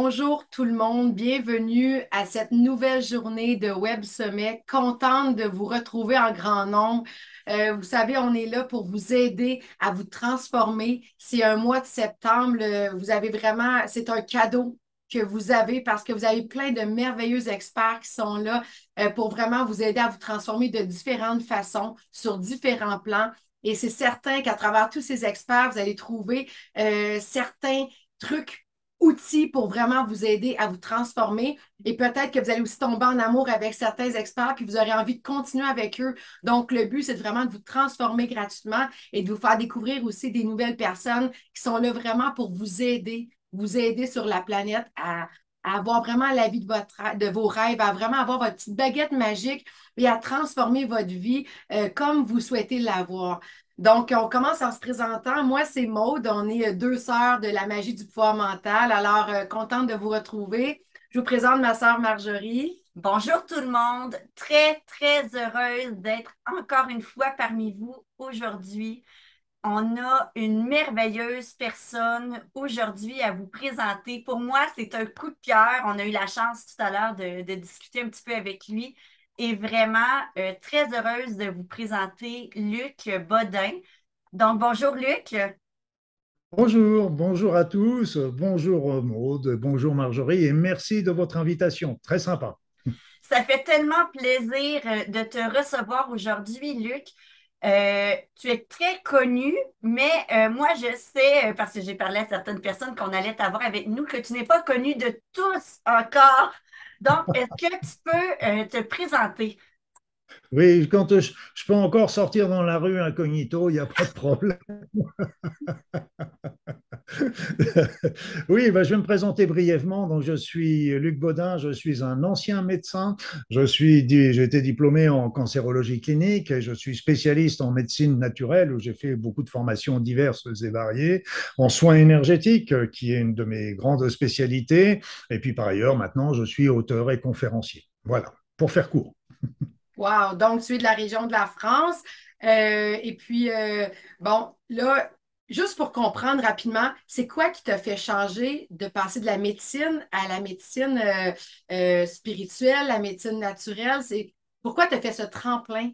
Bonjour tout le monde, bienvenue à cette nouvelle journée de Web Summit. Contente de vous retrouver en grand nombre. Euh, vous savez, on est là pour vous aider à vous transformer. C'est un mois de septembre, euh, vous avez vraiment, c'est un cadeau que vous avez parce que vous avez plein de merveilleux experts qui sont là euh, pour vraiment vous aider à vous transformer de différentes façons, sur différents plans. Et c'est certain qu'à travers tous ces experts, vous allez trouver certains trucs outils pour vraiment vous aider à vous transformer. Et peut-être que vous allez aussi tomber en amour avec certains experts, puis vous aurez envie de continuer avec eux. Donc, le but, c'est vraiment de vous transformer gratuitement et de vous faire découvrir aussi des nouvelles personnes qui sont là vraiment pour vous aider, vous aider sur la planète à, avoir vraiment la vie de, votre, de vos rêves, à vraiment avoir votre petite baguette magique et à transformer votre vie euh, comme vous souhaitez l'avoir. Donc, on commence en se présentant. Moi, c'est Maude. On est euh, deux sœurs de la magie du pouvoir mental. Alors, euh, contente de vous retrouver. Je vous présente ma sœur Marjorie. Bonjour tout le monde. Très, très heureuse d'être encore une fois parmi vous aujourd'hui. On a une merveilleuse personne aujourd'hui à vous présenter. Pour moi, c'est un coup de cœur. On a eu la chance tout à l'heure de, de discuter un petit peu avec lui et vraiment euh, très heureuse de vous présenter Luc Bodin. Donc, bonjour Luc. Bonjour, bonjour à tous, bonjour euh, Maude, bonjour Marjorie et merci de votre invitation, très sympa. Ça fait tellement plaisir euh, de te recevoir aujourd'hui Luc. tu es très connu, mais moi je sais, parce que j'ai parlé à certaines personnes qu'on allait avoir avec nous, que tu n'es pas connu de tous encore donc, est-ce que tu peux euh, te présenter? Oui, quand je, je, peux encore sortir dans la rue incognito, il n'y a pas de problème. oui, ben, je vais me présenter brièvement. Donc, je suis Luc Baudin, je suis un ancien médecin. Je suis, j'ai été diplômé en cancérologie clinique et je suis spécialiste en médecine naturelle où j'ai fait beaucoup de formations diverses et variées, en soins énergétiques, euh, qui est une de mes grandes spécialités. Et puis, par ailleurs, maintenant, je suis auteur et conférencier. Voilà, pour faire court. Wow, donc tu es de la région de la France. Euh, et puis, euh, bon, là, juste pour comprendre rapidement, c'est quoi qui t'a fait changer de passer de la médecine à la médecine euh, euh, spirituelle, la médecine naturelle? C'est pourquoi tu as fait ce tremplin?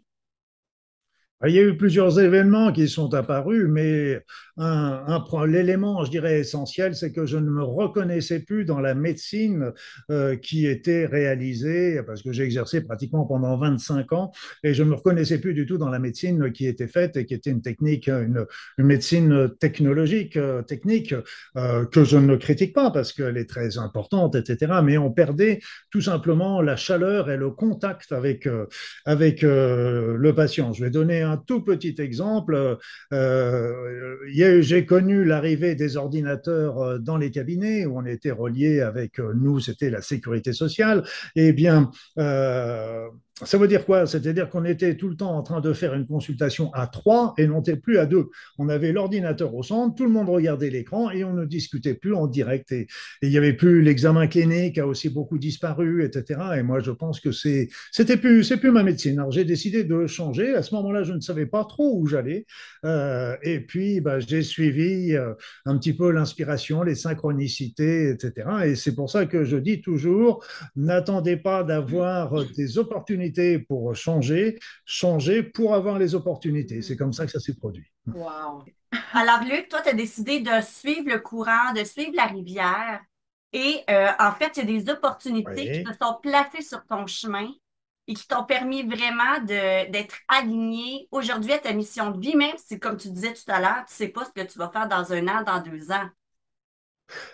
Ah, il y a eu plusieurs événements qui sont apparus, mais un, l'élément, je dirais, essentiel, c'est que je ne me reconnaissais plus dans la médecine euh, qui était réalisée, parce que j'ai exercé pratiquement pendant 25 ans, et je ne me reconnaissais plus du tout dans la médecine qui était faite et qui était une technique, une, médecine technologique, euh, technique, euh, que je ne critique pas parce qu'elle est très importante, etc. Mais on perdait tout simplement la chaleur et le contact avec, avec le patient. Je vais donner un tout petit exemple. Euh, euh, j'ai connu l'arrivée des ordinateurs euh, dans les cabinets où on était relié avec nous, c'était la sécurité sociale. Eh bien, ça veut dire quoi C'est-à-dire qu'on était tout le temps en train de faire une consultation à trois et non plus à deux. On avait l'ordinateur au centre, tout le monde regardait l'écran et on ne discutait plus en direct. Et, il n'y avait plus l'examen clinique a aussi beaucoup disparu, etc. Et moi, je pense que c'est c'était plus c'est plus ma médecine. Alors j'ai décidé de changer. À ce moment-là, je ne savais pas trop où j'allais. Euh, et puis, bah, j'ai suivi euh, un petit peu l'inspiration, les synchronicités, etc. Et c'est pour ça que je dis toujours n'attendez pas d'avoir euh, des opportunités pour changer, changer pour avoir les opportunités. Mm-hmm. C'est comme ça que ça s'est produit. Wow. Alors, Luc, toi, tu as décidé de suivre le courant, de suivre la rivière. Et euh, en fait, il y a des opportunités qui se sont placées sur ton chemin et qui t'ont permis vraiment d'être aligné aujourd'hui à ta mission de vie, même si, comme tu disais tout à l'heure, tu ne sais pas ce que tu vas faire dans un an, dans deux ans.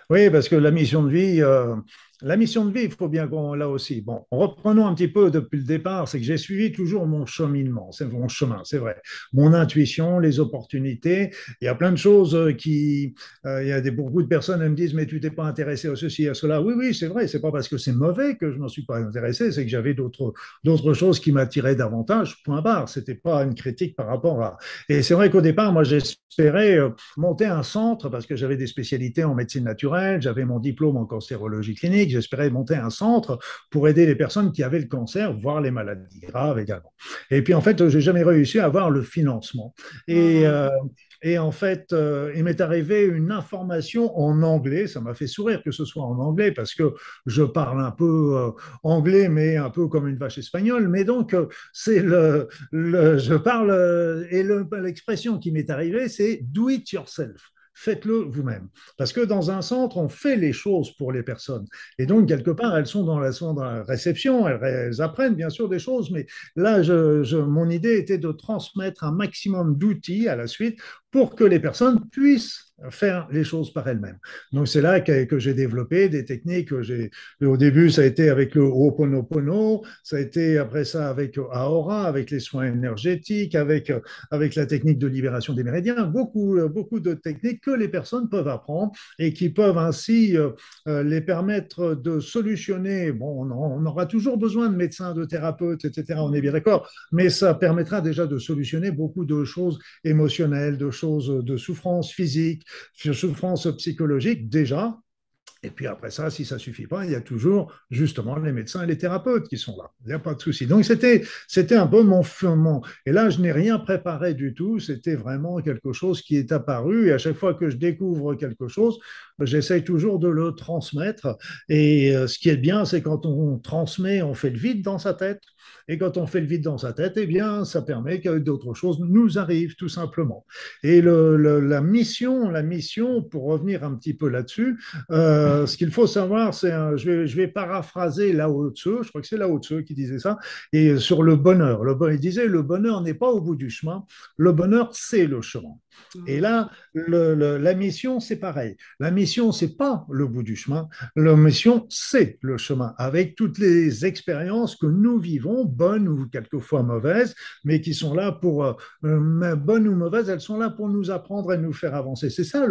Oui, parce que la mission de vie, euh, la mission de vie, il faut bien qu'on là aussi. Bon, reprenons un petit peu depuis le départ, c'est que j'ai suivi toujours mon cheminement, c'est mon chemin, c'est vrai. Mon intuition, les opportunités, il y a plein de choses euh, qui, euh, il y a des, beaucoup de personnes qui me disent, mais tu t'es pas intéressé à ceci, à cela. Oui, oui, c'est vrai, c'est pas parce que c'est mauvais que je m'en suis pas intéressé, c'est que j'avais d'autres, d'autres choses qui m'attiraient davantage, point barre. C'était pas une critique par rapport à. Et c'est vrai qu'au départ, moi, j'espérais euh, monter un centre parce que j'avais des spécialités en médecine naturelle, j'avais mon diplôme en cancérologie clinique, j'espérais monter un centre pour aider les personnes qui avaient le cancer, voire les maladies graves également. Et puis en fait, n'ai jamais réussi à avoir le financement. Et, mmh. euh, en fait, euh, il m'est arrivé une information en anglais. Ça m'a fait sourire que ce soit en anglais parce que je parle un peu euh, anglais, mais un peu comme une vache espagnole. Mais donc, c'est le, je parle et l'expression qui m'est arrivée, c'est do it yourself faites-le vous-même. Parce que dans un centre, on fait les choses pour les personnes. Et donc, quelque part, elles sont dans la, réception, elles, apprennent bien sûr des choses, mais là, mon idée était de transmettre un maximum d'outils à la suite pour que les personnes puissent faire les choses par elles-mêmes. Donc c'est là que, que j'ai développé des techniques. au début, ça a été avec le Ho'oponopono, ça a été après ça avec Aora, avec les soins énergétiques, avec, avec la technique de libération des méridiens, beaucoup, beaucoup de techniques que les personnes peuvent apprendre et qui peuvent ainsi euh, euh, les permettre de solutionner. Bon, on, aura toujours besoin de médecins, de thérapeutes, etc., on est bien d'accord, mais ça permettra déjà de solutionner beaucoup de choses émotionnelles, de choses de souffrance physique, de souffrance psychologique déjà. Et puis après ça, si ça suffit pas, il y a toujours justement les médecins et les thérapeutes qui sont là. Il n'y a pas de souci. Donc c'était c'était un bon mon Et là, je n'ai rien préparé du tout. C'était vraiment quelque chose qui est apparu. Et à chaque fois que je découvre quelque chose, j'essaye toujours de le transmettre. Et euh, ce qui est bien, c'est quand on transmet, on fait le vide dans sa tête. Et quand on fait le vide dans sa tête, eh bien, ça permet que d'autres choses nous arrivent, tout simplement. Et la mission, la mission, pour revenir un petit peu là-dessus, euh, ce qu'il faut savoir, c'est, je vais, je, vais, paraphraser Lao Tzu, je crois que c'est Lao Tzu qui disait ça, et sur le bonheur. il disait, le bonheur n'est pas au bout du chemin, le bonheur, c'est le chemin. Et là, la mission, c'est pareil. La mission, c'est pas le bout du chemin. La mission, c'est le chemin, avec toutes les expériences que nous vivons, bonnes ou quelquefois mauvaises, mais qui sont là pour, euh, euh, ou mauvaises, elles sont là pour nous apprendre et nous faire avancer. C'est ça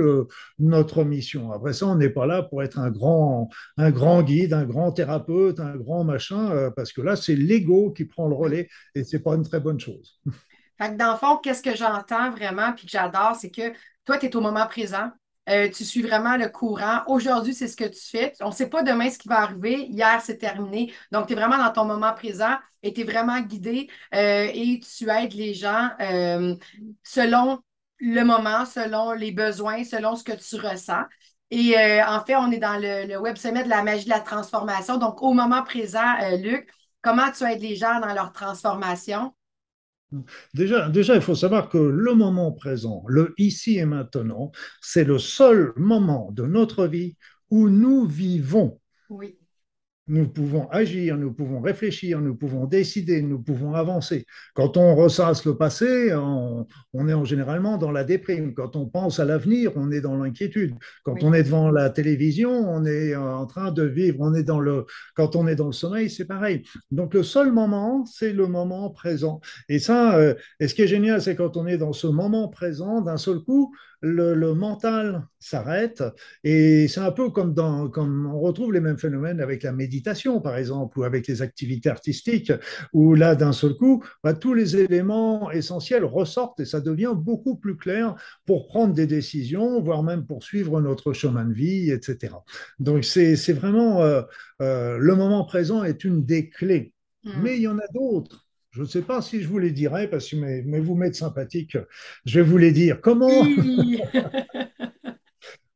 notre mission. Après ça, on n'est pas là pour être un grand, guide, un grand thérapeute, un grand machin, euh, parce que là, c'est l'ego qui prend le relais et c'est pas une très bonne chose. Fait que dans le fond, qu'est-ce que j'entends vraiment puis que j'adore, c'est que toi, tu es au moment présent. Euh, tu suis vraiment le courant. Aujourd'hui, c'est ce que tu fais. On ne sait pas demain ce qui va arriver. Hier, c'est terminé. Donc, tu es vraiment dans ton moment présent et tu es vraiment guidé euh, et tu aides les gens euh, selon le moment, selon les besoins, selon ce que tu ressens. Et en fait, on est dans le, le, Web Summit de la magie de la transformation. Donc, au moment présent, Luc, comment tu aides les gens dans leur transformation? Déjà, déjà, il faut savoir que le moment présent, le ici et maintenant, c'est le seul moment de notre vie où nous vivons. Oui nous pouvons agir, nous pouvons réfléchir, nous pouvons décider, nous pouvons avancer. Quand on ressasse le passé, on, est généralement dans la déprime. Quand on pense à l'avenir, on est dans l'inquiétude. Quand on est devant la télévision, on est euh, en train de vivre, on est dans le quand on est dans le sommeil, c'est pareil. Donc le seul moment, c'est le moment présent. Et ça euh, et ce qui est génial, c'est quand on est dans ce moment présent d'un seul coup, le, mental s'arrête et c'est un peu comme, dans, on retrouve les mêmes phénomènes avec la méditation par exemple ou avec les activités artistiques où là d'un seul coup bah, tous les éléments essentiels ressortent et ça devient beaucoup plus clair pour prendre des décisions voire même pour suivre notre chemin de vie etc. Donc c'est vraiment euh, euh, le moment présent est une des clés. Mm. Mais il y en a d'autres je ne sais pas si je vous les dirai, parce que mais, vous m'êtes sympathique, je vais vous les dire. Comment,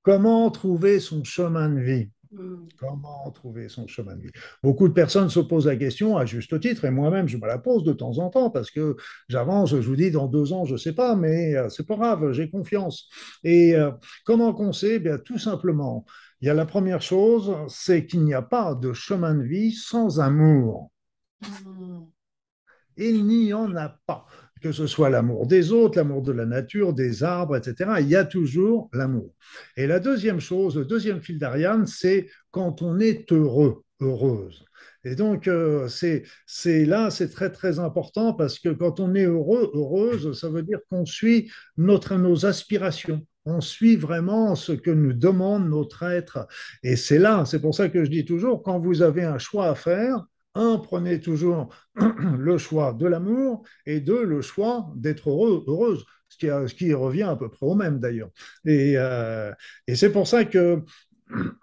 comment trouver son chemin de vie hmm. Comment trouver son chemin de vie Beaucoup de personnes se posent la question à juste titre, et moi-même je me la pose de temps en temps parce que j'avance, je vous dis dans deux ans, je ne sais pas, mais euh, c'est pas grave, j'ai confiance. Et euh, comment qu'on sait eh bien, Tout simplement, il y a la première chose, c'est qu'il n'y a pas de chemin de vie sans amour. Hmm. Il n'y en a pas. Que ce soit l'amour des autres, l'amour de la nature, des arbres, etc. Il y a toujours l'amour. Et la deuxième chose, le deuxième fil d'Ariane, c'est quand on est heureux, heureuse. Et donc, euh, c'est là, c'est très, très important parce que quand on est heureux, heureuse, ça veut dire qu'on suit notre, nos aspirations. On suit vraiment ce que nous demande notre être. Et c'est là, c'est pour ça que je dis toujours, quand vous avez un choix à faire, un, prenez toujours le choix de l'amour, et deux, le choix d'être heureux, heureuse, ce qui, ce qui, revient à peu près au même d'ailleurs. Et, euh, et c'est pour ça que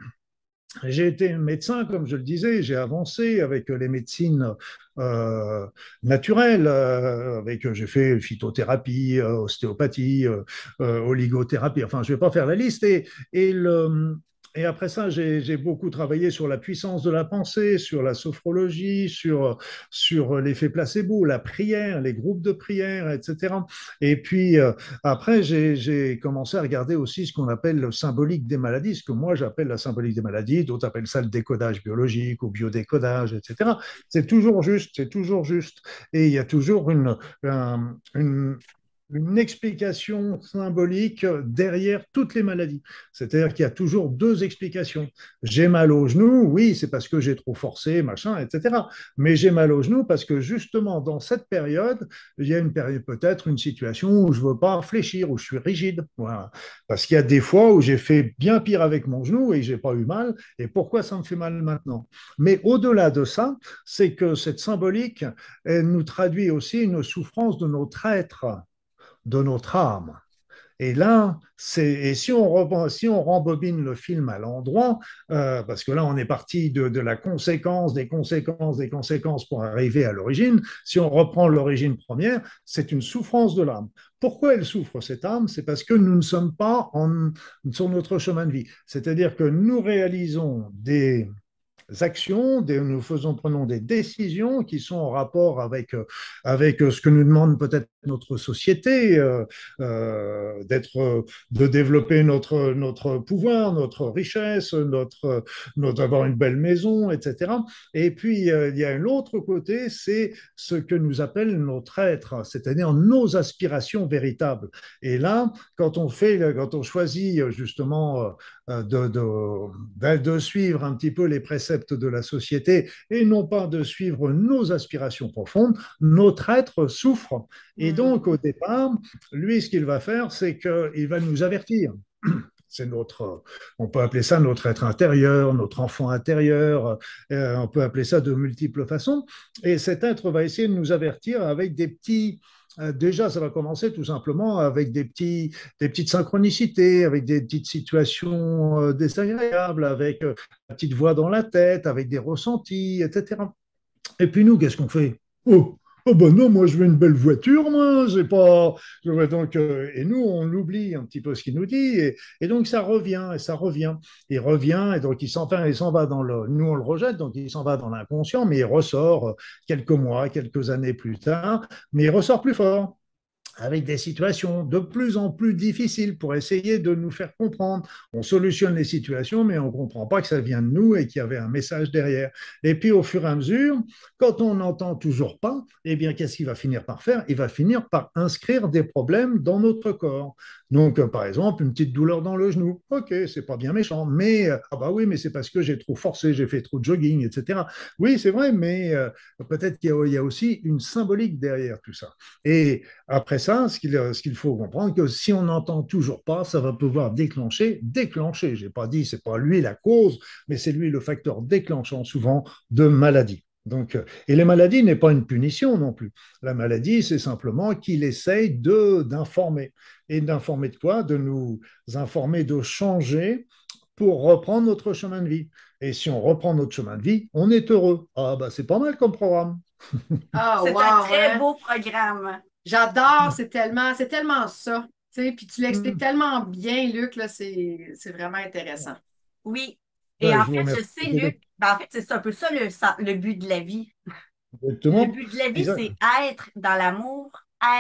j'ai été médecin, comme je le disais, j'ai avancé avec les médecines euh, naturelles, euh, avec j'ai fait phytothérapie, ostéopathie, oligothérapie, enfin je ne vais pas faire la liste, et, et le, et après ça, j'ai beaucoup travaillé sur la puissance de la pensée, sur la sophrologie, sur, sur euh, l'effet placebo, la prière, les groupes de prière, etc. Et puis euh, après, j'ai commencé à regarder aussi ce qu'on appelle le symbolique des maladies, ce que moi j'appelle la symbolique des maladies, d'autres appellent ça le décodage biologique ou biodécodage, etc. C'est toujours juste, c'est toujours juste. Et il y a toujours une, une explication symbolique derrière toutes les maladies. C'est-à-dire qu'il y a toujours deux explications. J'ai mal au genou, oui, c'est parce que j'ai trop forcé, machin, etc. Mais j'ai mal au genou parce que justement, dans cette période, il y a une période, peut-être une situation où je ne veux pas fléchir, où je suis rigide. Parce qu'il y a des fois où j'ai fait bien pire avec mon genou et n'ai pas eu mal. Et pourquoi ça me fait mal maintenant Mais au-delà de ça, c'est que cette symbolique, elle nous traduit aussi une souffrance de notre être de notre âme. Et là, et si on, si on rembobine le film à l'endroit, euh, parce que là, on est parti de, la conséquence, des conséquences, des conséquences pour arriver à l'origine, si on reprend l'origine première, c'est une souffrance de l'âme. Pourquoi elle souffre, cette âme C'est parce que nous ne sommes pas sur notre chemin de vie. C'est-à-dire que nous réalisons des, actions, nous faisons, prenons des décisions qui sont en rapport avec, euh, avec euh, ce que nous demande peut-être notre société, euh, d'être, de développer notre, notre pouvoir, notre richesse, notre, notre avoir une belle maison, etc. Et puis il y a autre côté, c'est ce que nous appelle notre être, c'est-à-dire nos aspirations véritables. Et là, quand on fait, quand on choisit justement de, ben, de suivre un petit peu les préceptes de la société et non pas de suivre nos aspirations profondes, notre être souffre. Et mm. donc, au départ, lui, ce qu'il va faire, c'est qu'il va nous avertir. C'est notre, on peut appeler ça notre être intérieur, notre enfant intérieur, euh, on peut appeler ça de multiples façons. Et cet être va essayer de nous avertir avec des petits, euh, déjà, ça va commencer tout simplement avec des, petites synchronicités, avec des petites situations euh, désagréables, avec euh, la petite voix dans la tête, avec des ressentis, etc. Et puis nous, qu'est-ce qu'on fait oh Oh ben non, moi je veux une belle voiture, moi, c'est pas. Donc, euh, et nous, on oublie un petit peu ce qu'il nous dit, et, donc ça revient, et ça revient, et revient, et donc il s'en va, il s'en va dans le. Nous, on le rejette, donc il s'en va dans l'inconscient, mais il ressort euh, quelques mois, quelques années plus tard, mais il ressort plus fort avec des situations de plus en plus difficiles pour essayer de nous faire comprendre. On solutionne les situations, mais on ne comprend pas que ça vient de nous et qu'il y avait un message derrière. Et puis au fur et à mesure, quand on n'entend toujours pas, eh bien qu'est-ce qu'il va finir par faire Il va finir par inscrire des problèmes dans notre corps. Donc euh, par exemple, une petite douleur dans le genou. Ok, c'est pas bien méchant, mais euh, ah bah oui, mais c'est parce que j'ai trop forcé, j'ai fait trop de jogging, etc. Oui, c'est vrai, mais euh, peut-être qu'il y, y a aussi une symbolique derrière tout ça. Et après ça, ce qu'il faut comprendre, que si on n'entend toujours pas, ça va pouvoir déclencher, déclencher. Je n'ai pas dit, c'est pas lui la cause, mais c'est lui le facteur déclenchant souvent de maladies. Donc, euh, et les maladies n'est pas une punition non plus. La maladie, c'est simplement qu'il essaye d'informer. Et d'informer de quoi De nous informer de changer pour reprendre notre chemin de vie. Et si on reprend notre chemin de vie, on est heureux. Ah bah c'est pas mal comme programme. Ah, c'est un très hein. beau programme. J'adore, c'est tellement, c'est tellement ça. Puis tu l'expliques mm. tellement bien, Luc, c'est, vraiment intéressant. Oui. Et en fait, je sais, Luc, ben, en fait, c'est un peu ça le, but de la vie. Le but de la vie, c'est être dans l'amour,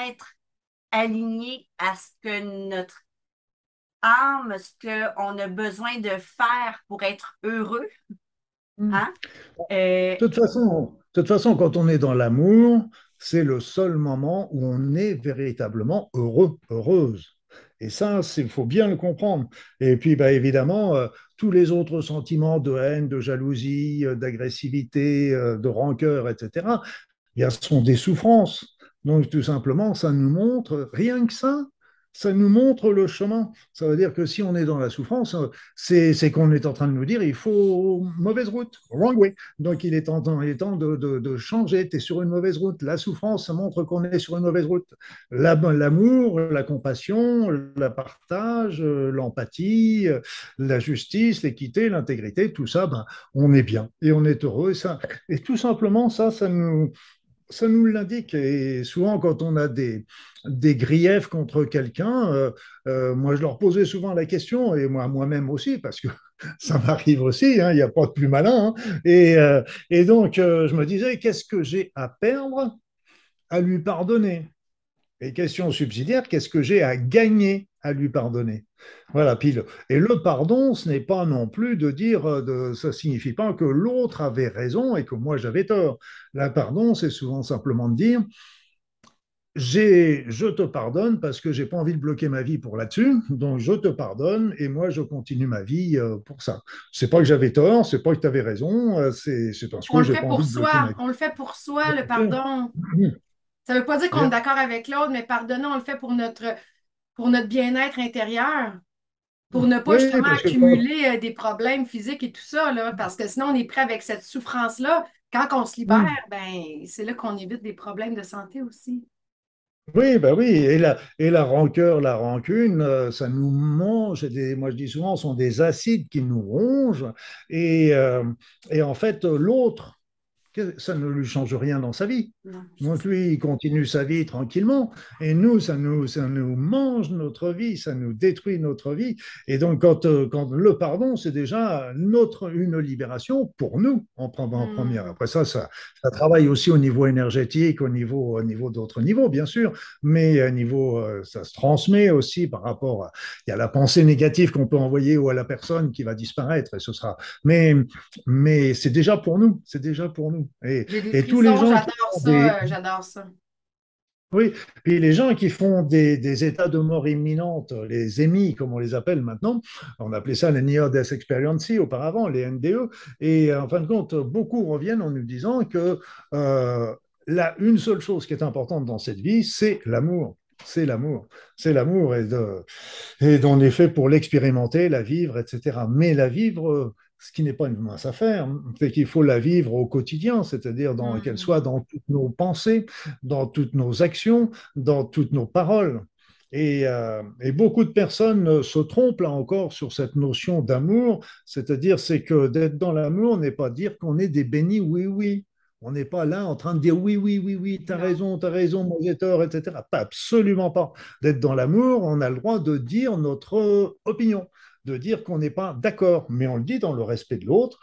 être aligné à ce que notre âme, ce qu'on a besoin de faire pour être heureux. Mm. Hein? Euh, toute façon, de toute façon, quand on est dans l'amour, c'est le seul moment où on est véritablement heureux, heureuse. Et ça, il faut bien le comprendre. Et puis, bah, évidemment, euh, tous les autres sentiments de haine, de jalousie, euh, d'agressivité, euh, de rancœur, etc., bien, sont des souffrances. Donc, tout simplement, ça nous montre, rien que ça, ça nous montre le chemin. Ça veut dire que si on est dans la souffrance, c'est qu'on est en train de nous dire il faut mauvaise route, wrong way. Donc il est temps, est temps de, changer, tu es sur une mauvaise route. La souffrance, montre qu'on est sur une mauvaise route. L'amour, la compassion, le partage, l'empathie, la justice, l'équité, l'intégrité, tout ça, ben, on est bien et on est heureux. ça, et tout simplement, ça, ça nous, ça nous l'indique. Et souvent, quand on a des, des griefs contre quelqu'un, euh, euh, moi, je leur posais souvent la question, et moi, moi-même aussi, parce que ça m'arrive aussi, hein, il n'y a pas de plus malin. Hein. et, euh, et, donc, je me disais, qu'est-ce que j'ai à perdre à lui pardonner Et question subsidiaire, qu'est-ce que j'ai à gagner à lui pardonner. Voilà, pile. Et le pardon, ce n'est pas non plus de dire, euh, de, ça signifie pas que l'autre avait raison et que moi j'avais tort. Le pardon, c'est souvent simplement de dire, j'ai, je te pardonne parce que j'ai pas envie de bloquer ma vie pour là-dessus, donc je te pardonne et moi je continue ma vie euh, pour ça. C'est pas que j'avais tort, c'est pas que tu avais raison, euh, c'est, parce que je pas envie On le fait pour soi, le pardon. Ça ne veut pas dire qu'on est d'accord avec l'autre, mais pardonnons, on le fait pour notre, pour notre bien-être intérieur, pour ne pas justement accumuler euh, des problèmes physiques et tout ça, parce que sinon on est prêt avec cette souffrance-là. Quand on se libère, hmm. ben, c'est là qu'on évite des problèmes de santé aussi. Oui, ben oui, et la, et la rancœur, la rancune, euh, ça nous mange, moi je dis souvent, sont des acides qui nous rongent, et, euh, et en fait, l'autre, ça ne lui change rien dans sa vie. Donc lui, il continue sa vie tranquillement, et nous, ça nous, ça nous mange notre vie, ça nous détruit notre vie. Et donc quand, euh, quand le pardon, c'est déjà notre une libération pour nous en, en hmm. première. Après ça, ça, ça, travaille aussi au niveau énergétique, au niveau, au niveau d'autres niveaux, bien sûr, mais au euh, niveau, euh, ça se transmet aussi par rapport. À, il y a la pensée négative qu'on peut envoyer ou à la personne qui va disparaître, et ce sera. Mais, mais c'est déjà pour nous, c'est déjà pour nous. Et, tous les gens. J'adore ça, euh, j'adore ça. Oui, puis les gens qui font des, états de mort imminente, les EMI, comme on les appelle maintenant, on appelait ça les Near Death Experience auparavant, les NDE, et en fin de compte, beaucoup reviennent en nous disant que euh, la, une seule chose qui est importante dans cette vie, c'est l'amour. C'est l'amour. C'est l'amour, et, de, et fait effet, pour l'expérimenter, la vivre, etc. Mais la vivre ce qui n'est pas une mince affaire, c'est qu'il faut la vivre au quotidien, c'est-à-dire qu'elle mmh. soit dans toutes nos pensées, dans toutes nos actions, dans toutes nos paroles. Et, euh, beaucoup de personnes euh, se trompent là encore sur cette notion d'amour, c'est-à-dire c'est que d'être dans l'amour n'est pas dire qu'on est des bénis, oui, oui. On n'est pas là en train de dire oui, oui, oui, oui, t'as raison, t'as raison, moi j'ai tort, etc. Pas absolument pas. D'être dans l'amour, on a le droit de dire notre euh, opinion, de dire qu'on n'est pas d'accord, mais on le dit dans le respect de l'autre.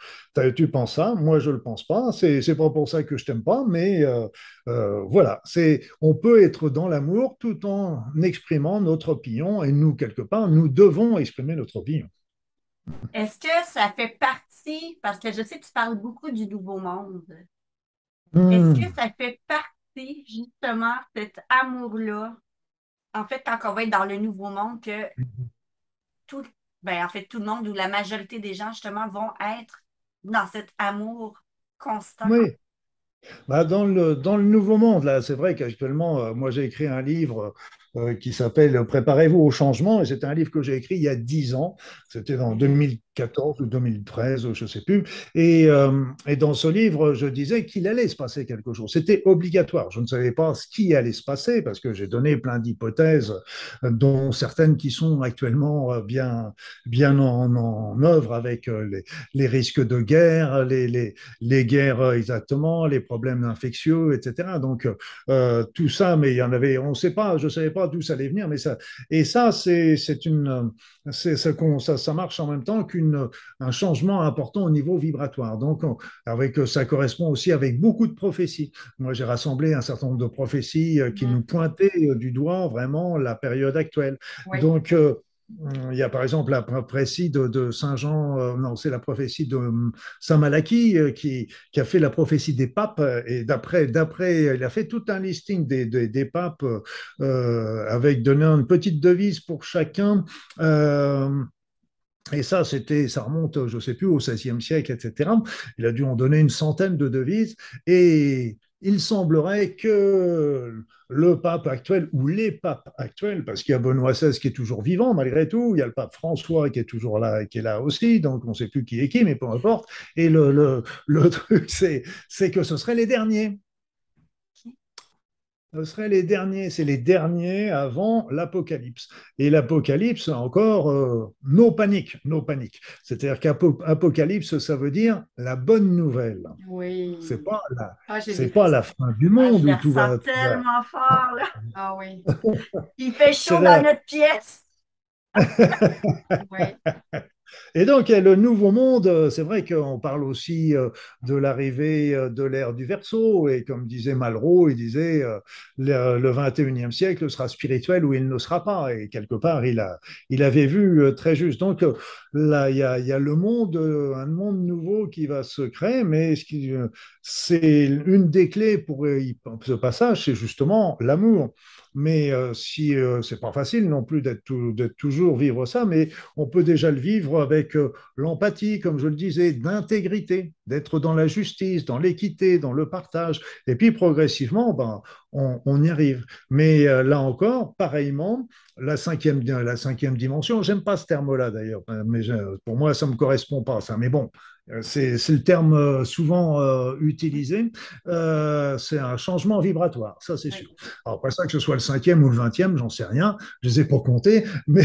Tu penses ça, moi je ne le pense pas. C'est n'est pas pour ça que je t'aime pas, mais euh, euh, voilà. C'est on peut être dans l'amour tout en exprimant notre opinion et nous quelque part nous devons exprimer notre opinion. Est-ce que ça fait partie parce que je sais que tu parles beaucoup du nouveau monde. Est-ce que hmm. ça fait partie justement cet amour là? En fait, quand on va être dans le nouveau monde que hmm. tout, ben, en fait, tout le monde ou la majorité des gens, justement, vont être dans cet amour constant. Oui. Ben, dans, le, dans le nouveau monde, là, c'est vrai qu'actuellement, euh, moi j'ai écrit un livre euh, qui s'appelle Préparez-vous au changement. Et c'est un livre que j'ai écrit il y a 10 ans. C'était en 2014 ou 2013, je ne sais plus. Et, euh, et, dans ce livre, je disais qu'il allait se passer quelque chose. C'était obligatoire. Je ne savais pas ce qui allait se passer parce que j'ai donné plein d'hypothèses, euh, dont certaines qui sont actuellement bien, bien en, œuvre avec les, les, risques de guerre, les, les, les guerres exactement, les problèmes infectieux, etc. Donc, tout ça, mais il y en avait, on ne sait pas, je ne savais pas d'où ça allait venir, mais ça. Et ça, c'est une, c'est ça, ça, ça, marche en même temps qu'une un changement important au niveau vibratoire. Donc, avec, ça correspond aussi avec beaucoup de prophéties. Moi, j'ai rassemblé un certain nombre de prophéties euh, qui mmh. nous pointaient euh, du doigt vraiment la période actuelle. Donc, euh, il y a par exemple la prophétie de, Saint Jean, euh, non, c'est la prophétie de hum, Saint Malachie euh, qui, a fait la prophétie des papes euh, et d'après, d'après, il a fait tout un listing des, papes avec donnant une petite devise pour chacun. et ça, c'était, ça remonte, je sais plus, au XVIe siècle, etc. Il a dû en donner une centaine de devises. Et il semblerait que le pape actuel ou les papes actuels, parce qu'il y a Benoît XVI qui est toujours vivant malgré tout, il y a le pape François qui est toujours là, qui est là aussi, donc on ne sait plus qui est qui, mais peu importe. Et le, le, le truc, c'est que ce seraient les derniers ce seraient les derniers, c'est les derniers avant l'Apocalypse. Et l'Apocalypse, encore, euh, nos paniques, nos paniques. C'est-à-dire qu'Apocalypse, ça veut dire la bonne nouvelle. Oui. C'est pas ah, c'est pas la fin du ah, monde ah, où tout va. tellement fort là. Ah oui. Il fait chaud dans notre pièce. oui. Et donc, le nouveau monde, euh, c'est vrai qu'on parle aussi euh, de l'arrivée euh, de l'ère du verso, et comme disait Malraux, il disait le 21e siècle sera spirituel ou il ne sera pas, et quelque part, il, avait vu très juste. Donc, là, il y a, le monde, un monde nouveau qui va se créer, mais c'est une des clés pour ce passage, c'est justement l'amour mais euh, si euh, c'est pas facile non plus d'être toujours vivre ça, mais on peut déjà le vivre avec euh, l'empathie, comme je le disais, d'intégrité, d'être dans la justice, dans l'équité, dans le partage, et puis progressivement, ben, on, y arrive. Mais là encore, pareillement, la cinquième, la cinquième dimension, j'aime pas ce terme-là d'ailleurs, mais pour moi ça me correspond pas à ça. Mais bon, euh, c'est le terme euh, souvent euh, utilisé. c'est un changement vibratoire, ça c'est sûr. Alors, pas ça que ce soit le cinquième ou le vingtième, j'en sais rien, je les ai pour compter, mais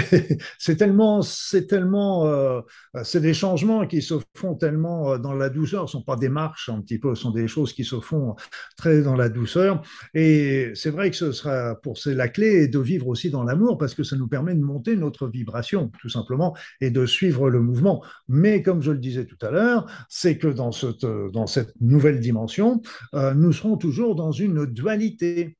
c'est tellement, c'est tellement, c'est des changements qui se font tellement dans la douceur, ce ne sont pas des marches un petit peu, ce sont des choses qui se font très dans la douceur. Et c'est vrai que ce sera pour c'est la clé de vivre aussi dans l'amour parce que ça nous permet de monter notre vibration, tout simplement, et de suivre le mouvement. Mais comme je le disais tout à l'heure, c'est que dans cette, nouvelle dimension, euh, nous serons toujours dans une dualité.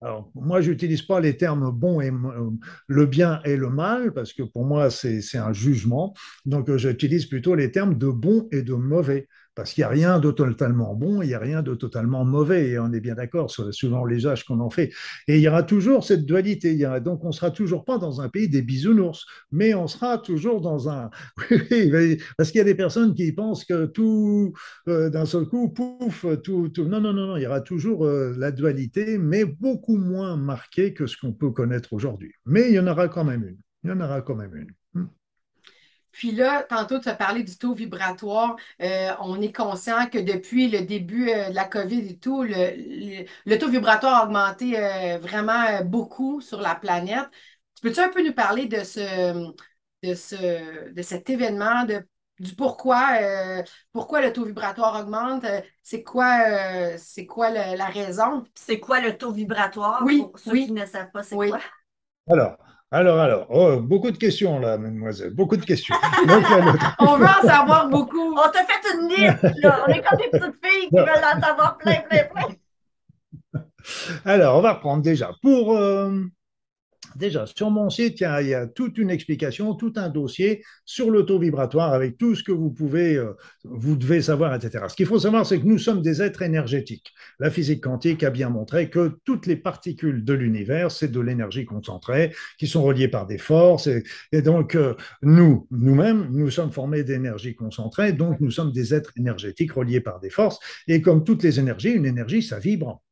Alors, moi, je n'utilise pas les termes bon et euh, le bien et le mal, parce que pour moi, c'est un jugement. Donc, euh, j'utilise plutôt les termes de bon et de mauvais. Parce qu'il n'y a rien de totalement bon, il n'y a rien de totalement mauvais, et on est bien d'accord sur souvent les âges qu'on en fait. Et il y aura toujours cette dualité. Il y donc on ne sera toujours pas dans un pays des bisounours, mais on sera toujours dans un. parce qu'il y a des personnes qui pensent que tout, euh, d'un seul coup, pouf, tout, Non, non, non, il y aura toujours euh, la dualité, mais beaucoup moins marquée que ce qu'on peut connaître aujourd'hui. Mais il y en aura quand même une. Il y en aura quand même une. Puis là, tantôt, tu as parlé du taux vibratoire. Euh, on est conscient que depuis le début euh, de la COVID et tout, le, taux vibratoire a augmenté euh, vraiment beaucoup sur la planète. Peux-tu un peu nous parler de ce, de ce, de cet événement, du pourquoi, pourquoi le taux vibratoire augmente? C'est quoi, c'est quoi la raison? C'est quoi le taux vibratoire pour ceux qui ne savent pas c'est oui. quoi? Alors, alors, alors, oh, beaucoup de questions là, mademoiselle, beaucoup de questions. on veut en savoir beaucoup. On t'a fait une liste, là. On est comme des petites filles qui veulent en savoir plein, plein, plein. Alors, on va reprendre déjà. Pour, euh, Déjà, sur mon site, il y, a, toute une explication, tout un dossier sur le vibratoire avec tout ce que vous pouvez, euh, vous devez savoir, etc. Ce qu'il faut savoir, c'est que nous sommes des êtres énergétiques. La physique quantique a bien montré que toutes les particules de l'univers, c'est de l'énergie concentrée, qui sont reliées par des forces. Et, donc, euh, nous, nous-mêmes, nous sommes formés d'énergie concentrée, donc nous sommes des êtres énergétiques reliés par des forces. Et comme toutes les énergies, une énergie, ça vibre.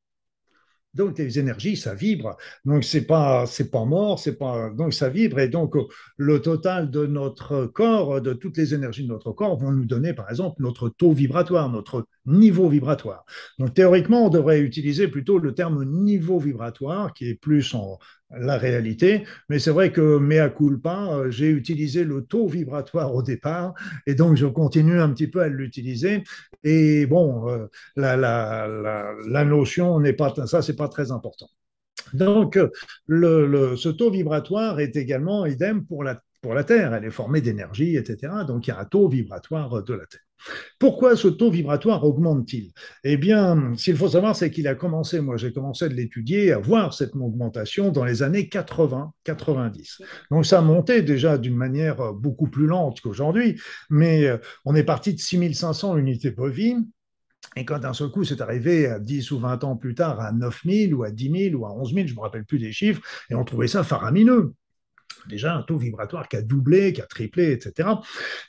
Donc les énergies, ça vibre. Donc c'est pas c'est pas mort, c'est pas donc ça vibre et donc le total de notre corps, de toutes les énergies de notre corps vont nous donner par exemple notre taux vibratoire, notre niveau vibratoire. Donc théoriquement, on devrait utiliser plutôt le terme niveau vibratoire, qui est plus en la réalité, mais c'est vrai que mais mea culpa, euh, j'ai utilisé le taux vibratoire au départ, et donc je continue un petit peu à l'utiliser. Et bon, euh, la, notion n'est pas ça, c'est pas très important. Donc, euh, le, ce taux vibratoire est également idem pour la, pour la Terre. Elle est formée d'énergie, etc. Donc, il y a un taux vibratoire de la Terre. Pourquoi ce taux vibratoire augmente-t-il Eh bien, s'il faut savoir, c'est qu'il a commencé, moi j'ai commencé de l'étudier, à voir cette augmentation dans les années 80-90. Donc ça montait déjà d'une manière euh, beaucoup plus lente qu'aujourd'hui, mais euh, on est parti de 6500 unités PoVI, et quand d'un seul coup c'est arrivé à 10 ou 20 ans plus tard à 9000 ou à 10 000 ou à 11 000, je ne me rappelle plus des chiffres, et on trouvait ça faramineux déjà un taux vibratoire qui a doublé, qui a triplé, etc.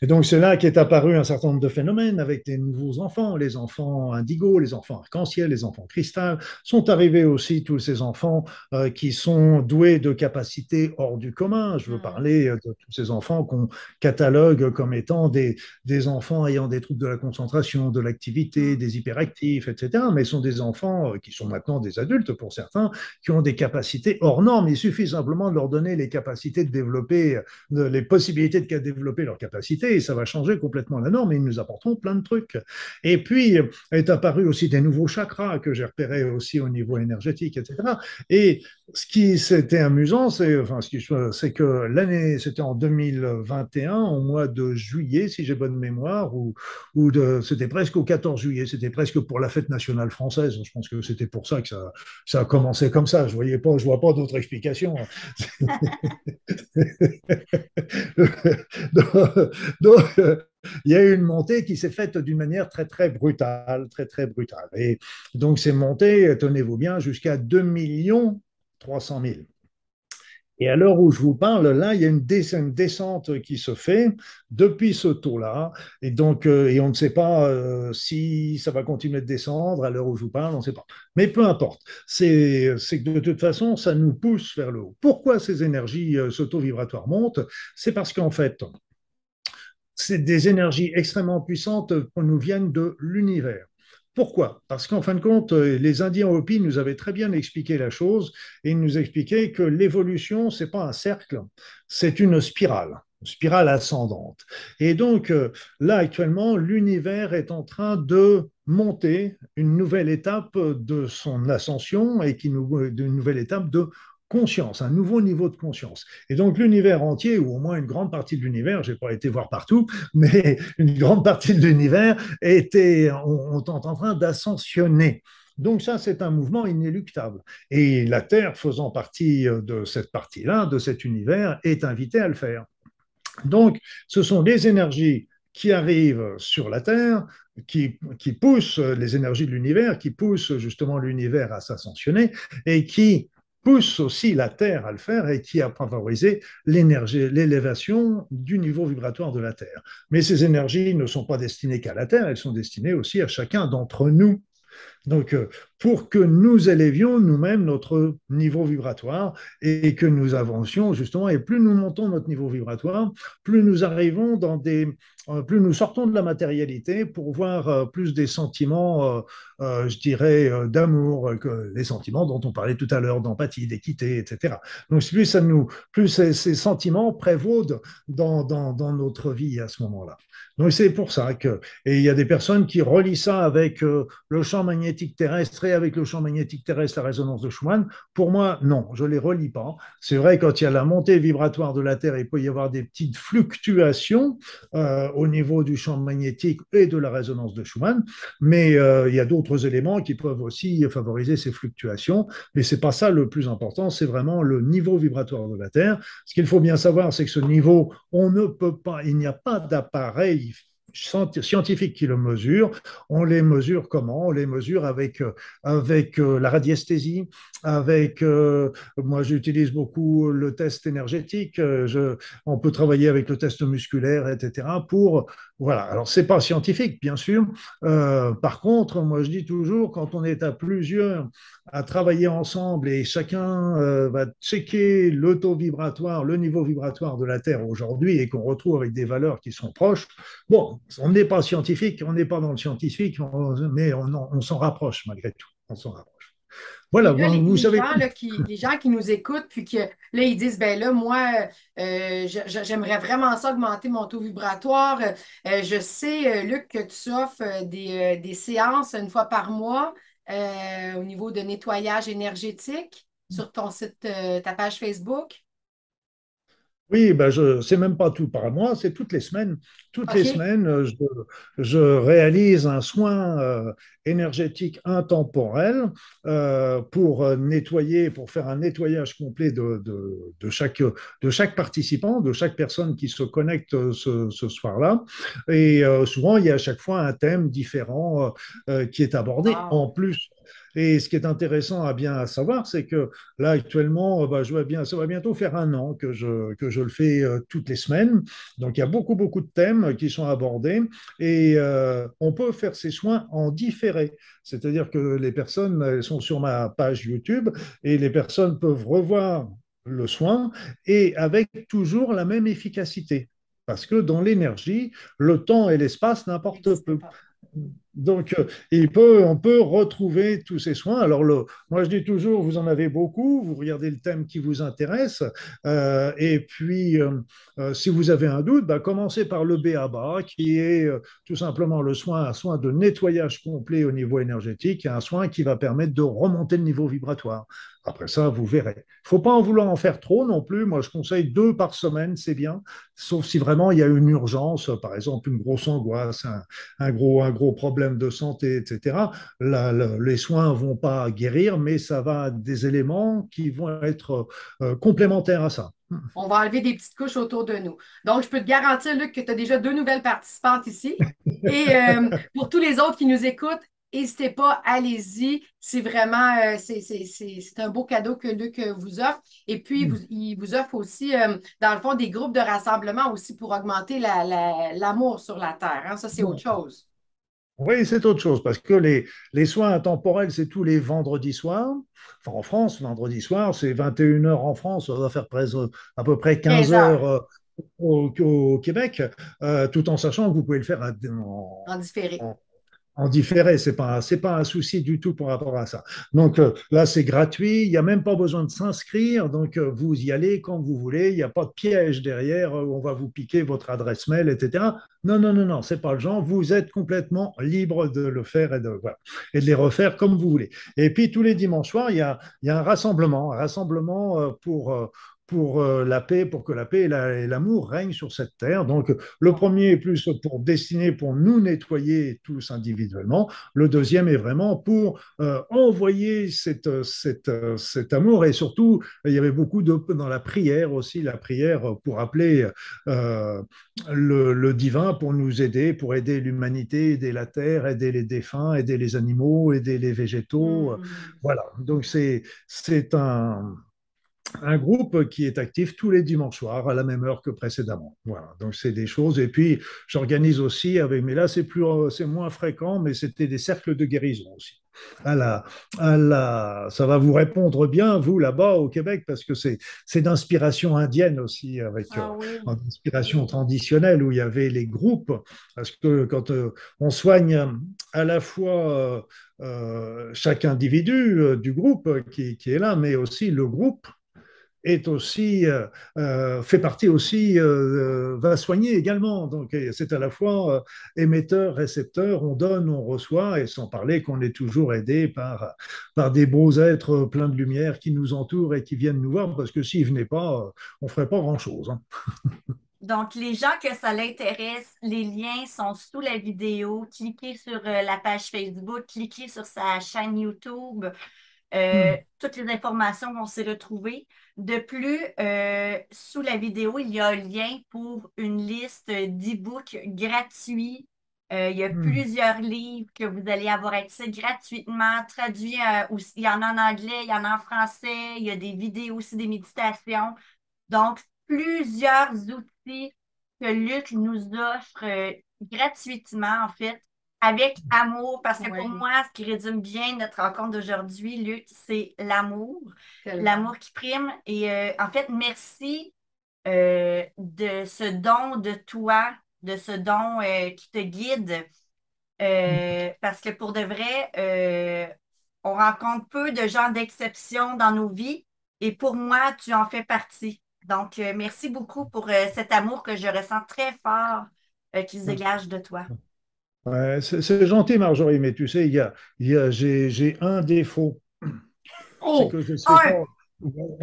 Et donc c'est là qu'est apparu un certain nombre de phénomènes avec des nouveaux enfants, les enfants indigo, les enfants arc-en-ciel, les enfants cristal, sont arrivés aussi tous ces enfants euh, qui sont doués de capacités hors du commun. Je veux hmm. parler euh, de tous ces enfants qu'on catalogue comme étant des, des enfants ayant des troubles de la concentration, de l'activité, hmm. des hyperactifs, etc. Mais ce sont des enfants euh, qui sont maintenant des adultes pour certains, qui ont des capacités hors normes. Il suffit simplement de leur donner les capacités développer, les possibilités de développer leurs capacités, et ça va changer complètement la norme, et ils nous apporteront plein de trucs. Et puis, est apparu aussi des nouveaux chakras que j'ai repérés aussi au niveau énergétique, etc. Et ce qui c'était amusant, c'est enfin, ce que l'année, c'était en 2021, au mois de juillet, si j'ai bonne mémoire, ou, ou c'était presque au 14 juillet, c'était presque pour la fête nationale française. Je pense que c'était pour ça que ça, ça a commencé comme ça. Je voyais pas, je vois pas d'autres explications hein. donc, il y a eu une montée qui s'est faite d'une manière très très brutale, très très brutale. Et donc c'est monté, tenez-vous bien, jusqu'à 2 millions 300 000. Et à l'heure où je vous parle, là, il y a une, descente qui se fait depuis ce taux-là. Et donc, euh, et on ne sait pas euh, si ça va continuer de descendre à l'heure où je vous parle, on ne sait pas. Mais peu importe. C'est que de toute façon, ça nous pousse vers le haut. Pourquoi ces énergies, ce euh, taux vibratoire monte C'est parce qu'en fait, c'est des énergies extrêmement puissantes qui nous viennent de l'univers. Pourquoi Parce qu'en fin de compte, euh, les Indiens Hopi nous avaient très bien expliqué la chose et ils nous expliquaient que l'évolution, n'est pas un cercle, c'est une spirale une spirale ascendante. Et donc, euh, là, actuellement, l'univers est en train de monter une nouvelle étape de son ascension et qui nous, une nouvelle étape de conscience, un nouveau niveau de conscience. Et donc l'univers entier, ou au moins une grande partie de l'univers, j'ai pas été voir partout, mais une grande partie de l'univers était on, est en train d'ascensionner. Donc ça, c'est un mouvement inéluctable. Et la Terre, faisant partie euh, de cette partie-là, de cet univers, est invitée à le faire. Donc, ce sont les énergies qui arrivent sur la Terre, qui poussent euh, les énergies de l'univers, qui poussent justement l'univers à s'ascensionner et qui pousse aussi la Terre à le faire et qui a favorisé l'élévation du niveau vibratoire de la Terre. Mais ces énergies ne sont pas destinées qu'à la Terre, elles sont destinées aussi à chacun d'entre nous. Donc, euh, pour que nous élévions nous-mêmes notre niveau vibratoire et que nous avancions justement, et plus nous montons notre niveau vibratoire, plus nous arrivons dans des, euh, plus nous sortons de la matérialité pour voir euh, plus des sentiments, je dirais, d'amour, que les sentiments dont on parlait tout à l'heure, d'empathie, d'équité, etc. Donc, plus ça nous, plus ces, sentiments prévaudent dans, notre vie à ce moment-là. Donc, c'est pour ça que, et il y a des personnes qui relient ça avec le champ magnétique magnétique terrestre et avec le champ magnétique terrestre la résonance de Schumann Pour moi, non, je ne les relis pas. C'est vrai, quand il y a la montée vibratoire de la Terre, il peut y avoir des petites fluctuations euh, au niveau du champ magnétique et de la résonance de Schumann, mais euh, il y a d'autres éléments qui peuvent aussi favoriser ces fluctuations, mais ce n'est pas ça le plus important, c'est vraiment le niveau vibratoire de la Terre. Ce qu'il faut bien savoir, c'est que ce niveau, on ne peut pas, il n'y a pas d'appareil scientifiques qui le mesurent. On les mesure comment On les mesure avec, euh, avec euh, la radiesthésie, avec, euh, moi j'utilise beaucoup le test énergétique, on peut travailler avec le test musculaire, etc., pour voilà, alors c'est pas scientifique, bien sûr. Euh, par contre, moi je dis toujours, quand on est à plusieurs à travailler ensemble et chacun euh, va checker le taux vibratoire, le niveau vibratoire de la Terre aujourd'hui et qu'on retrouve avec des valeurs qui sont proches, bon, on n'est pas scientifique, on n'est pas dans le scientifique, mais on, on s'en rapproche malgré tout, on s'en rapproche. Voilà, vous, les, savez. Gens, qui, les gens qui nous écoutent, puis que là, ils disent ben là, moi, euh, j'aimerais vraiment ça augmenter mon taux vibratoire. Euh, je sais, euh, Luc, que tu offres des, séances une fois par mois au niveau de nettoyage énergétique sur ton site, ta page Facebook. Oui, ben je c'est même pas tout par mois, c'est toutes les semaines. Toutes les semaines, euh, je, réalise un soin euh, énergétique intemporel euh, pour nettoyer, pour faire un nettoyage complet de, de, chaque, participant, de chaque personne qui se connecte ce, soir-là. Et souvent, il y a à chaque fois un thème différent qui est abordé. En plus, et ce qui est intéressant à bien savoir, c'est que là, actuellement, euh, bah, je bien, ça va bientôt faire un an que je, que je le fais euh, toutes les semaines. Donc, il y a beaucoup, beaucoup de thèmes euh, qui sont abordés et on peut faire ces soins en différé. C'est-à-dire que les personnes sont sur ma page YouTube et les personnes peuvent revoir le soin et avec toujours la même efficacité. Parce que dans l'énergie, le temps et l'espace n'importe peu. Donc, euh, il peut, on peut retrouver tous ces soins. Alors, moi, je dis toujours, vous en avez beaucoup, vous regardez le thème qui vous intéresse, euh, et puis, euh, si vous avez un doute, bah, commencez par le BABA, qui est tout simplement le soin, un soin de nettoyage complet au niveau énergétique, un soin qui va permettre de remonter le niveau vibratoire. Après ça, vous verrez. Il ne faut pas en vouloir en faire trop non plus. Moi, je conseille deux par semaine, c'est bien, sauf si vraiment il y a une urgence, par exemple une grosse angoisse, un gros, un gros problème de santé, etc. les soins vont pas guérir, mais ça va des éléments qui vont être euh, complémentaires à ça. On va enlever des petites couches autour de nous. Donc, je peux te garantir, Luc, que tu as déjà deux nouvelles participantes ici. Et euh, pour tous les autres qui nous écoutent, N'hésitez pas, allez-y. C'est vraiment, euh, c'est un beau cadeau que Luc vous offre. Et puis, mm. il vous offre aussi, dans le fond, des groupes de rassemblement aussi pour augmenter l'amour sur la Terre. Hein. Ça, c'est autre chose. Oui, c'est autre chose, parce que les, les soins intemporels, c'est tous les vendredis soirs. Enfin, en France, vendredi soir, c'est 21h en France, on va faire à peu près 15h euh, au, Québec, euh, tout en sachant que vous pouvez le faire à, en, différé en différé, c'est pas pas un souci du tout par rapport à ça. Donc euh, là c'est gratuit, il n'y a même pas besoin de s'inscrire, donc euh, vous y allez quand vous voulez, il n'y a pas de piège derrière, euh, on va vous piquer votre adresse mail, etc. Non non non non, c'est pas le genre. Vous êtes complètement libre de le faire et de voilà, et de les refaire comme vous voulez. Et puis tous les dimanches soirs, il y a il y a un rassemblement, un rassemblement pour pour euh, la paix, pour que la paix et l'amour règne règnent sur cette terre. Donc le premier est plus pour destiner, pour nous nettoyer tous individuellement. Le deuxième est vraiment pour euh, envoyer cette, euh, cet amour. Et surtout, il y avait beaucoup de, dans la prière aussi, la prière pour appeler le, divin, pour nous aider, pour aider l'humanité, aider la terre, aider les défunts, aider les animaux, aider les végétaux. Mmh. Voilà, donc c'est un un groupe qui est actif tous les dimanches soirs à la même heure que précédemment. Voilà, donc c'est des choses. Et puis j'organise aussi avec, mais là c'est plus, euh, c'est moins fréquent, mais c'était des cercles de guérison aussi. À ça va vous répondre bien vous là-bas au Québec parce que c'est, c'est d'inspiration indienne aussi avec ah, euh, inspiration traditionnelle où il y avait les groupes parce que quand euh, on soigne à la fois chaque individu du groupe qui, qui est là, mais aussi le groupe est aussi, euh, euh, fait partie aussi, euh, va soigner également. Donc c'est à la fois émetteur, récepteur, on donne, on reçoit, et sans parler qu'on est toujours aidé par, par des beaux êtres pleins de lumière qui nous entourent et qui viennent nous voir, parce que s'ils ne venaient pas, on ne ferait pas grand-chose. Hein. Donc, les gens que ça l'intéresse, les liens sont sous la vidéo. Cliquez sur la page Facebook, cliquez sur sa chaîne YouTube. Hmm. Euh, toutes les informations vont s'y retrouver. De plus, euh, sous la vidéo, il y a un lien pour une liste d'e-books gratuits. Euh, il y a hmm. plusieurs livres que vous allez avoir accès gratuitement, traduits. aussi, il y en a en anglais, il y en a en français. Il y a des vidéos aussi, des méditations. Donc, plusieurs outils que Luc nous offre gratuitement, en fait, avec amour, parce que pour moi, ce qui résume bien notre rencontre d'aujourd'hui, Luc, c'est l'amour, l'amour qui prime. Et euh, en fait, merci euh, de ce don de toi, de ce don euh, qui te guide, mm. parce que pour de vrai, on rencontre peu de gens d'exception dans nos vies, et pour moi, tu en fais partie. Donc, merci beaucoup pour cet amour que je ressens très fort qui se mm. dégage de toi c'est gentil, Marjorie, mais tu sais, y a, y a, j'ai un défaut. Oh. c'est que je sais ah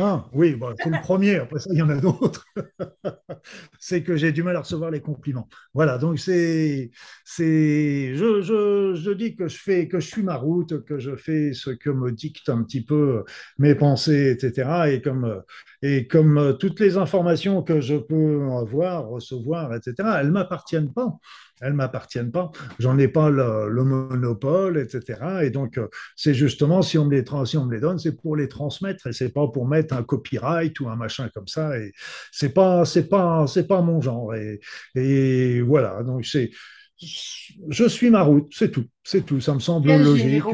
ah, oui, c'est bah, le premier, après ça, il y en a d'autres. c'est que j'ai du mal à recevoir les compliments. Voilà, donc c'est. Je, je, je, dis que je, fais, que je suis ma route, que je fais ce que me dictent un petit peu mes pensées, etc. Et comme, et comme toutes les informations que je peux avoir, recevoir, etc., elles ne m'appartiennent pas elles ne m'appartiennent pas, j'en ai pas le, monopole, etc. Et donc, euh, c'est justement, si on, me les si on me les donne, c'est pour les transmettre et c'est pas pour mettre un copyright ou un machin comme ça. Et c'est pas, c'est pas, c'est pas mon genre. Et, voilà, donc c'est, je suis ma route, c'est tout, c'est tout, ça me semble logique.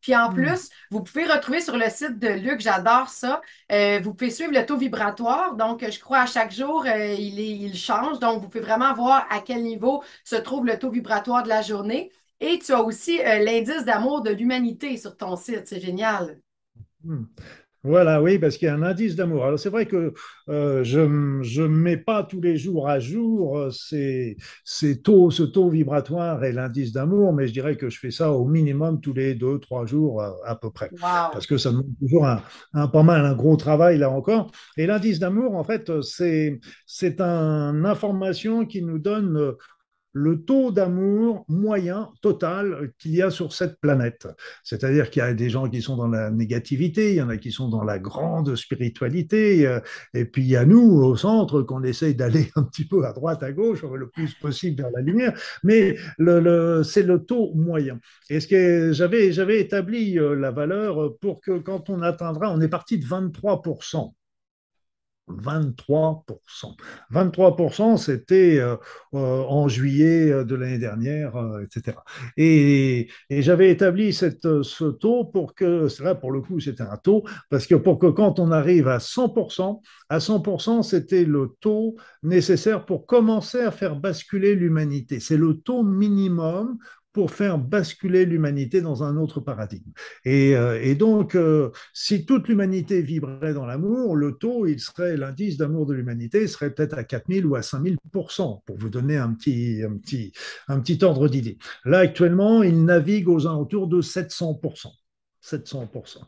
Puis en mm. plus, vous pouvez retrouver sur le site de Luc, j'adore ça. Euh, vous pouvez suivre le taux vibratoire. Donc, je crois à chaque jour, euh, il, change. Donc, vous pouvez vraiment voir à quel niveau se trouve le taux vibratoire de la journée. Et tu as aussi euh, l'indice d'amour de l'humanité sur ton site. C'est génial. Mm. Voilà, oui, parce qu'il y a un indice d'amour. Alors c'est vrai que euh, je ne mets pas tous les jours à jour euh, ces, ces taux, ce taux vibratoire et l'indice d'amour, mais je dirais que je fais ça au minimum tous les deux, trois jours euh, à, peu près. Parce que ça demande toujours un, pas mal, un gros travail là encore. Et l'indice d'amour, en fait, c'est, c'est une information qui nous donne le taux d'amour moyen total qu'il y a sur cette planète. C'est-à-dire qu'il y a des gens qui sont dans la négativité, il y en a qui sont dans la grande spiritualité, euh, et puis il y a nous au centre qu'on essaye d'aller un petit peu à droite, à gauche, le plus possible vers la lumière, mais c'est le taux moyen. est ce que j'avais établi euh, la valeur pour que quand on atteindra, on est parti de 23%. 23 23 c'était euh, euh, en juillet euh, de l'année dernière, etc. Et, j'avais établi ce taux pour que, là pour le coup c'était un taux, parce que pour que quand on arrive à 100 à 100 c'était le taux nécessaire pour commencer à faire basculer l'humanité. C'est le taux minimum pour faire basculer l'humanité dans un autre paradigme. Et, euh, donc, euh, si toute l'humanité vibrait dans l'amour, le taux, il serait l'indice d'amour de l'humanité serait peut-être à 4000 ou à 5000 pour vous donner un petit, un petit, un petit ordre d'idée. Là, actuellement, il navigue aux alentours de 700 700%.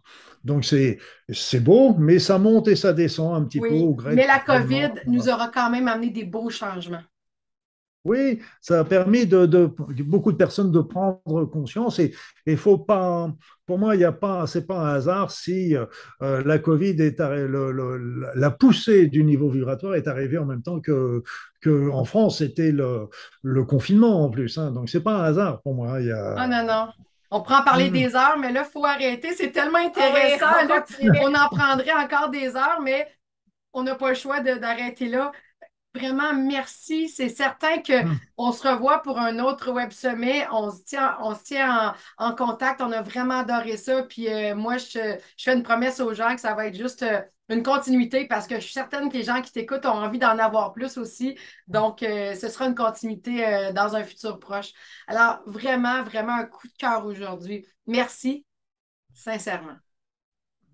Donc c'est beau, mais ça monte et ça descend un petit peu Mais la COVID nous aura quand même amené des beaux changements. Oui, ça a permis de, beaucoup de personnes de prendre conscience et il faut pas. Pour moi, il n'y a pas, c'est pas un hasard si euh, la Covid est la poussée du niveau vibratoire est arrivée en même temps que, en France c'était le, confinement en plus. Donc, hein. donc c'est pas un hasard pour moi. Il ah, non non. On prend parler hmm. des heures, mais là, il faut arrêter. C'est tellement ah, intéressant. on en prendrait encore des heures, mais on n'a pas le choix d'arrêter là. Vraiment, merci. C'est certain qu'on hmm. se revoit pour un autre Web Sommet. On se tient, on en, contact. On a vraiment adoré ça. Puis euh, moi, je, fais une promesse aux gens que ça va être juste euh, une continuité parce que je suis certaine que les gens qui t'écoutent ont envie d'en avoir plus aussi. Donc, euh, ce sera une continuité dans un futur proche. Alors, vraiment, vraiment un coup de cœur aujourd'hui. Merci, sincèrement.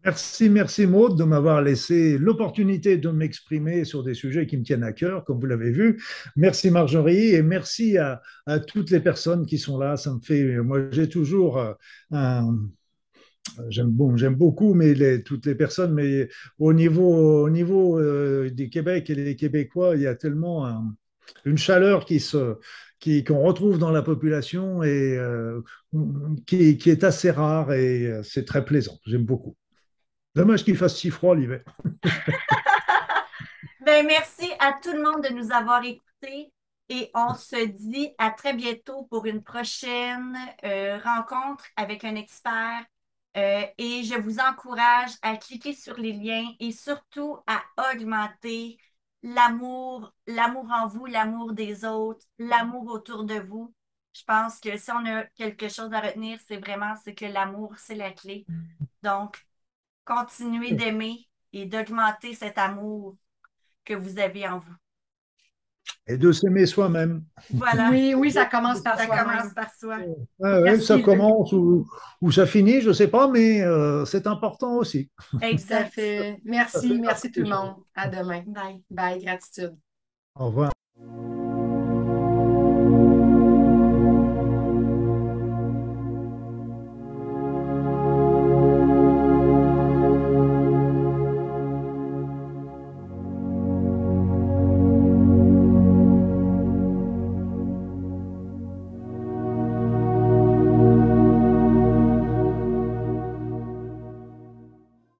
Merci, merci Maud, de m'avoir laissé l'opportunité de m'exprimer sur des sujets qui me tiennent à cœur, comme vous l'avez vu. Merci Marjorie et merci à, toutes les personnes qui sont là. Ça me fait, moi j'ai toujours euh, un, J'aime bon, beaucoup, mais toutes les personnes, mais au niveau, au niveau euh, du Québec et des Québécois, il y a tellement une chaleur qui se, qui qu'on retrouve dans la population et euh, qui est assez rare et c'est très plaisant. J'aime beaucoup. Dommage qu'il fasse si froid l'hiver. ben, merci à tout le monde de nous avoir écoutés et on se dit à très bientôt pour une prochaine euh, rencontre avec un expert. Euh, et je vous encourage à cliquer sur les liens et surtout à augmenter l'amour, l'amour en vous, l'amour des autres, l'amour autour de vous. Je pense que si on a quelque chose à retenir, c'est vraiment que l'amour, c'est la clé. Donc, continuer d'aimer et d'augmenter cet amour que vous avez en vous. Et de s'aimer soi-même. Voilà. Oui, oui, ça commence par ça Commence par soi. oui, ça commence ou, ça finit, je ne sais pas, mais euh, c'est important aussi. Exactement. Merci, merci tout le monde. À demain. Bye. Bye, gratitude. Au revoir.